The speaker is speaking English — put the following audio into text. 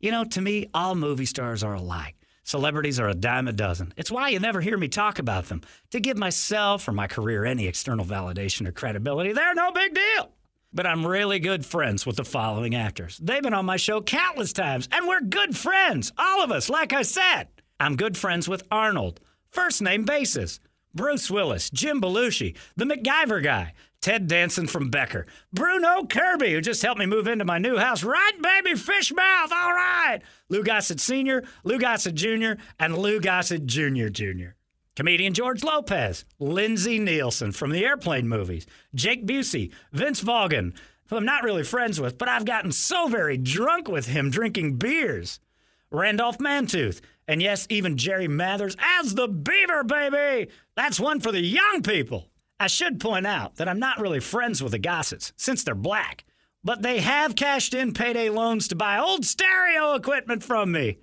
You know, to me, all movie stars are alike. Celebrities are a dime a dozen. It's why you never hear me talk about them. To give myself or my career any external validation or credibility, they're no big deal. But I'm really good friends with the following actors. They've been on my show countless times, and we're good friends, all of us, like I said. I'm good friends with Arnold, first name basis, Bruce Willis, Jim Belushi, the MacGyver guy, Ted Danson from Becker, Bruno Kirby, who just helped me move into my new house, right, baby, Fish mouth, all right, Lou Gossett Sr., Lou Gossett Jr., and Lou Gossett Jr. Jr. Comedian George Lopez, Lindsay Nielsen from the Airplane movies, Jake Busey, Vince Vaughan, who I'm not really friends with, but I've gotten so very drunk with him drinking beers, Randolph Mantooth, and yes, even Jerry Mathers as the Beaver, baby. That's one for the young people. I should point out that I'm not really friends with the Gossets since they're black, but they have cashed in payday loans to buy old stereo equipment from me.